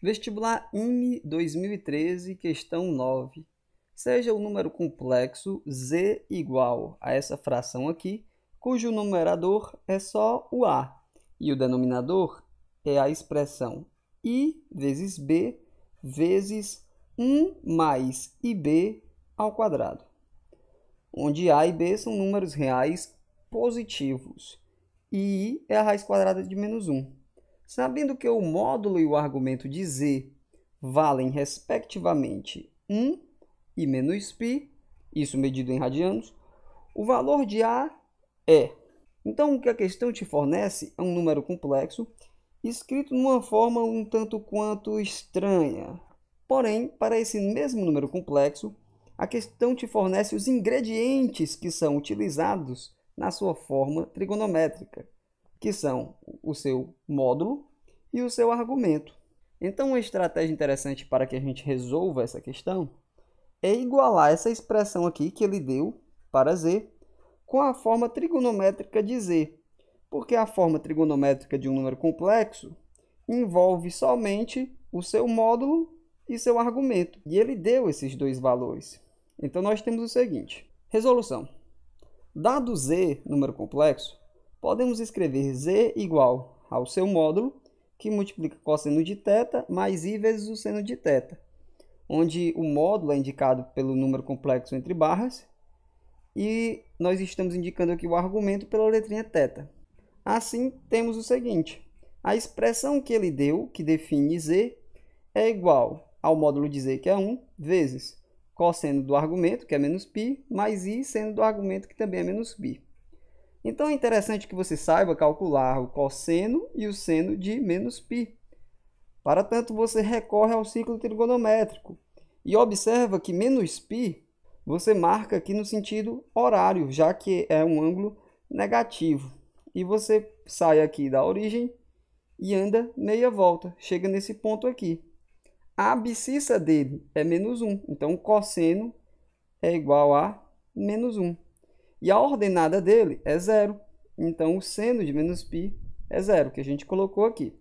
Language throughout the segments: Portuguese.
Vestibular IME 2013, questão 9. Seja o número complexo z igual a essa fração aqui, cujo numerador é só o a e o denominador é a expressão i vezes b vezes 1 mais ib ao quadrado, onde a e b são números reais positivos e i é a raiz quadrada de menos 1. Sabendo que o módulo e o argumento de Z valem respectivamente 1 e menos π, isso medido em radianos, o valor de A é. Então, o que a questão te fornece é um número complexo escrito numa forma um tanto quanto estranha. Porém, para esse mesmo número complexo, a questão te fornece os ingredientes que são utilizados na sua forma trigonométrica que são o seu módulo e o seu argumento. Então, uma estratégia interessante para que a gente resolva essa questão é igualar essa expressão aqui que ele deu para z com a forma trigonométrica de z, porque a forma trigonométrica de um número complexo envolve somente o seu módulo e seu argumento. E ele deu esses dois valores. Então, nós temos o seguinte. Resolução. Dado z, número complexo, podemos escrever z igual ao seu módulo, que multiplica cosseno de θ mais i vezes o seno de θ, onde o módulo é indicado pelo número complexo entre barras, e nós estamos indicando aqui o argumento pela letrinha θ. Assim, temos o seguinte, a expressão que ele deu, que define z, é igual ao módulo de z, que é 1, vezes cosseno do argumento, que é menos π, mais i seno do argumento, que também é menos π. Então é interessante que você saiba calcular o cosseno e o seno de menos π. Para tanto, você recorre ao ciclo trigonométrico e observa que menos π você marca aqui no sentido horário, já que é um ângulo negativo. E você sai aqui da origem e anda meia volta, chega nesse ponto aqui. A abscissa dele é menos 1, então o cosseno é igual a menos 1. E a ordenada dele é zero. Então, o seno de menos π é zero, que a gente colocou aqui.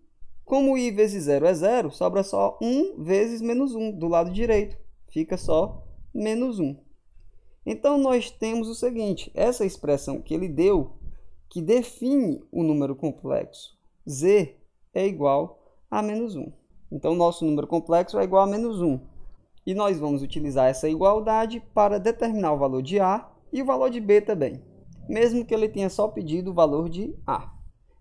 Como i vezes zero é zero, sobra só 1 vezes menos 1 do lado direito. Fica só menos 1. Então, nós temos o seguinte, essa expressão que ele deu, que define o número complexo, z é igual a menos 1. Então, nosso número complexo é igual a menos 1. E nós vamos utilizar essa igualdade para determinar o valor de A e o valor de B também, mesmo que ele tenha só pedido o valor de A.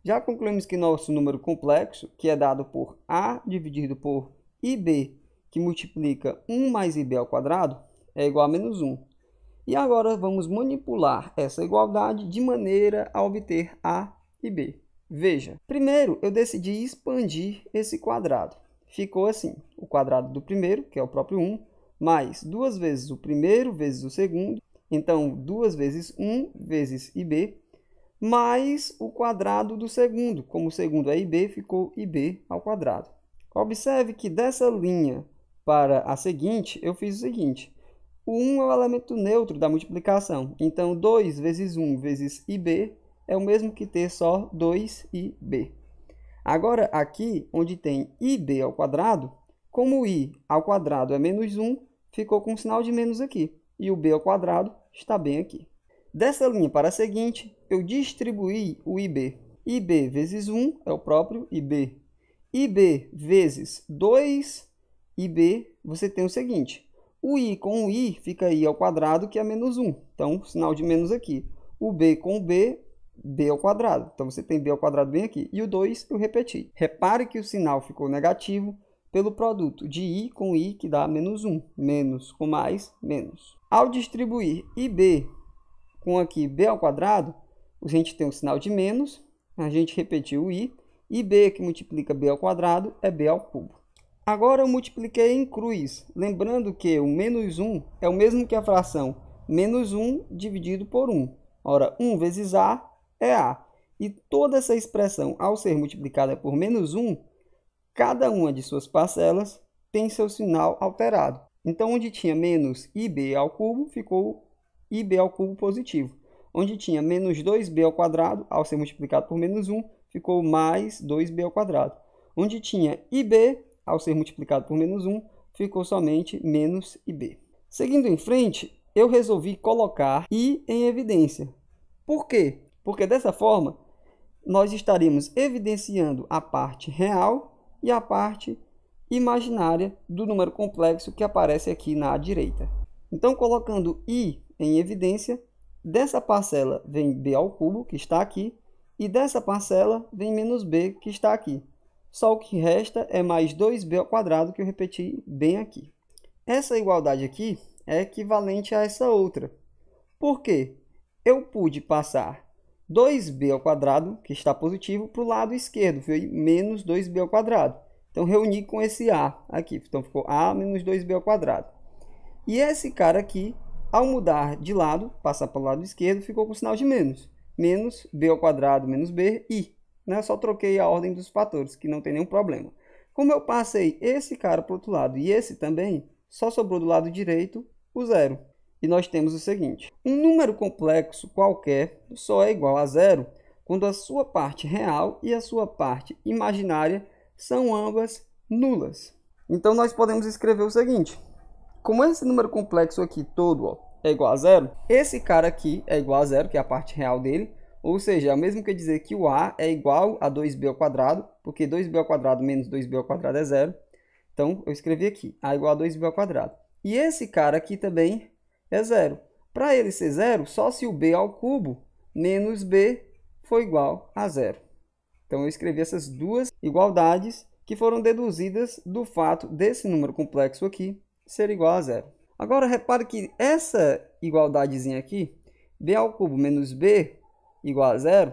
Já concluímos que nosso número complexo, que é dado por A dividido por IB, que multiplica 1 mais IB ao quadrado, é igual a menos 1. E agora vamos manipular essa igualdade de maneira a obter A e B. Veja, primeiro eu decidi expandir esse quadrado. Ficou assim, o quadrado do primeiro, que é o próprio 1, mais duas vezes o primeiro vezes o segundo, então, 2 vezes 1 vezes IB, mais o quadrado do segundo. Como o segundo é IB, ficou IB ao quadrado. Observe que dessa linha para a seguinte, eu fiz o seguinte. O 1 é o elemento neutro da multiplicação. Então, 2 vezes 1 vezes IB é o mesmo que ter só 2IB. Agora, aqui, onde tem IB ao quadrado, como I ao quadrado é menos 1, ficou com um sinal de menos aqui e o b ao quadrado está bem aqui. Dessa linha para a seguinte, eu distribuí o IB. IB vezes 1 é o próprio IB. IB vezes 2 IB, você tem o seguinte. O I com o I fica I ao quadrado, que é menos 1. Então, sinal de menos aqui. O B com o B, B ao quadrado. Então, você tem B ao quadrado bem aqui. E o 2 eu repeti. Repare que o sinal ficou negativo pelo produto de I com I, que dá menos 1. Menos com mais, menos. Ao distribuir IB com aqui B ao quadrado, a gente tem um sinal de menos, a gente repetiu o I, e B que multiplica B ao quadrado é B ao cubo. Agora eu multipliquei em cruz, lembrando que o menos 1 é o mesmo que a fração menos 1 dividido por 1. Ora, 1 vezes A é A. E toda essa expressão, ao ser multiplicada por menos 1, cada uma de suas parcelas tem seu sinal alterado. Então, onde tinha menos ib ao cubo, ficou ib ao cubo positivo. Onde tinha menos 2b ao quadrado, ao ser multiplicado por menos 1, ficou mais 2b ao quadrado. Onde tinha ib, ao ser multiplicado por menos 1, ficou somente menos ib. Seguindo em frente, eu resolvi colocar i em evidência. Por quê? Porque dessa forma, nós estaremos evidenciando a parte real e a parte imaginária do número complexo que aparece aqui na direita. Então, colocando i em evidência, dessa parcela vem b ao cubo, que está aqui, e dessa parcela vem menos b, que está aqui. Só o que resta é mais 2b ao quadrado, que eu repeti bem aqui. Essa igualdade aqui é equivalente a essa outra. Por quê? Eu pude passar 2b ao quadrado, que está positivo, para o lado esquerdo, veio menos 2b ao quadrado. Então, reuni com esse A aqui. Então, ficou A menos 2B ao quadrado. E esse cara aqui, ao mudar de lado, passar para o lado esquerdo, ficou com o sinal de menos. Menos B ao quadrado menos B, I. Né? só troquei a ordem dos fatores, que não tem nenhum problema. Como eu passei esse cara para o outro lado e esse também, só sobrou do lado direito o zero. E nós temos o seguinte. Um número complexo qualquer só é igual a zero quando a sua parte real e a sua parte imaginária são ambas nulas. Então nós podemos escrever o seguinte: como esse número complexo aqui todo ó, é igual a zero, esse cara aqui é igual a zero, que é a parte real dele, ou seja, é o mesmo que dizer que o a é igual a 2b ao quadrado, porque 2b ao quadrado menos 2b ao quadrado é zero. Então eu escrevi aqui a igual a 2b ao quadrado. E esse cara aqui também é zero. Para ele ser zero, só se o b ao cubo menos b for igual a zero. Então eu escrevi essas duas igualdades que foram deduzidas do fato desse número complexo aqui ser igual a zero. Agora repare que essa igualdadezinha aqui, b ao cubo menos b igual a zero,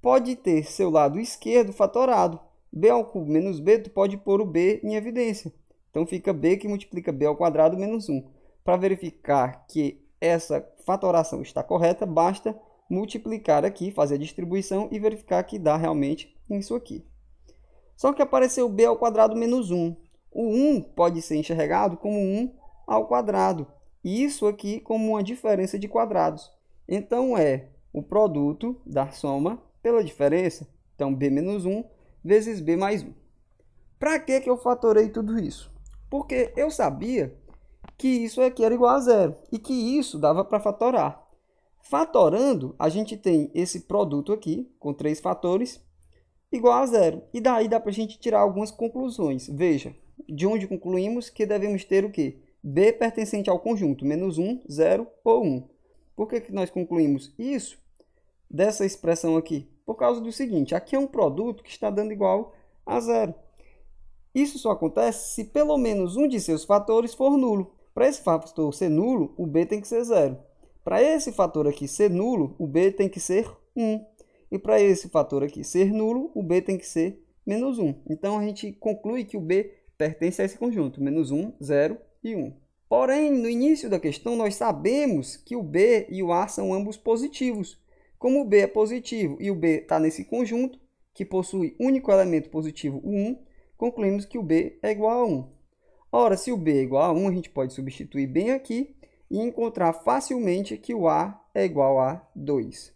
pode ter seu lado esquerdo fatorado. b ao cubo menos b, tu pode pôr o b em evidência. Então fica b que multiplica b ao quadrado menos 1. Para verificar que essa fatoração está correta, basta multiplicar aqui, fazer a distribuição e verificar que dá realmente isso aqui. Só que apareceu b ao quadrado menos 1. O 1 pode ser enxergado como 1 ao quadrado. E isso aqui como uma diferença de quadrados. Então é o produto da soma pela diferença. Então b menos 1 vezes b mais 1. Para que, que eu fatorei tudo isso? Porque eu sabia que isso aqui era igual a zero e que isso dava para fatorar. Fatorando, a gente tem esse produto aqui, com três fatores, igual a zero. E daí dá para a gente tirar algumas conclusões. Veja, de onde concluímos que devemos ter o quê? B pertencente ao conjunto, menos 1, 0 ou 1. Por que, que nós concluímos isso dessa expressão aqui? Por causa do seguinte, aqui é um produto que está dando igual a zero. Isso só acontece se pelo menos um de seus fatores for nulo. Para esse fator ser nulo, o B tem que ser zero. Para esse fator aqui ser nulo, o b tem que ser 1. E para esse fator aqui ser nulo, o b tem que ser menos 1. Então, a gente conclui que o b pertence a esse conjunto, menos 1, 0 e 1. Porém, no início da questão, nós sabemos que o b e o a são ambos positivos. Como o b é positivo e o b está nesse conjunto, que possui único elemento positivo, o 1, concluímos que o b é igual a 1. Ora, se o b é igual a 1, a gente pode substituir bem aqui e encontrar facilmente que o A é igual a 2.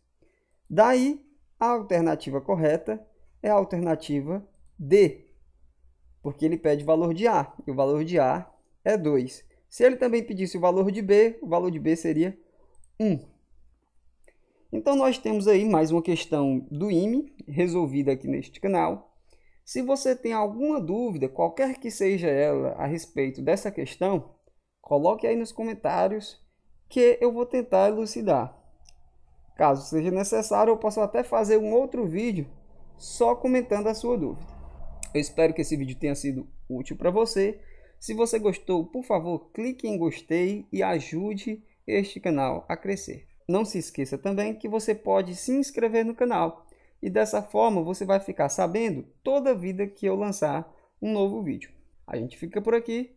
Daí, a alternativa correta é a alternativa D, porque ele pede o valor de A, e o valor de A é 2. Se ele também pedisse o valor de B, o valor de B seria 1. Então, nós temos aí mais uma questão do IME, resolvida aqui neste canal. Se você tem alguma dúvida, qualquer que seja ela, a respeito dessa questão, Coloque aí nos comentários que eu vou tentar elucidar. Caso seja necessário, eu posso até fazer um outro vídeo só comentando a sua dúvida. Eu espero que esse vídeo tenha sido útil para você. Se você gostou, por favor, clique em gostei e ajude este canal a crescer. Não se esqueça também que você pode se inscrever no canal e dessa forma você vai ficar sabendo toda vida que eu lançar um novo vídeo. A gente fica por aqui.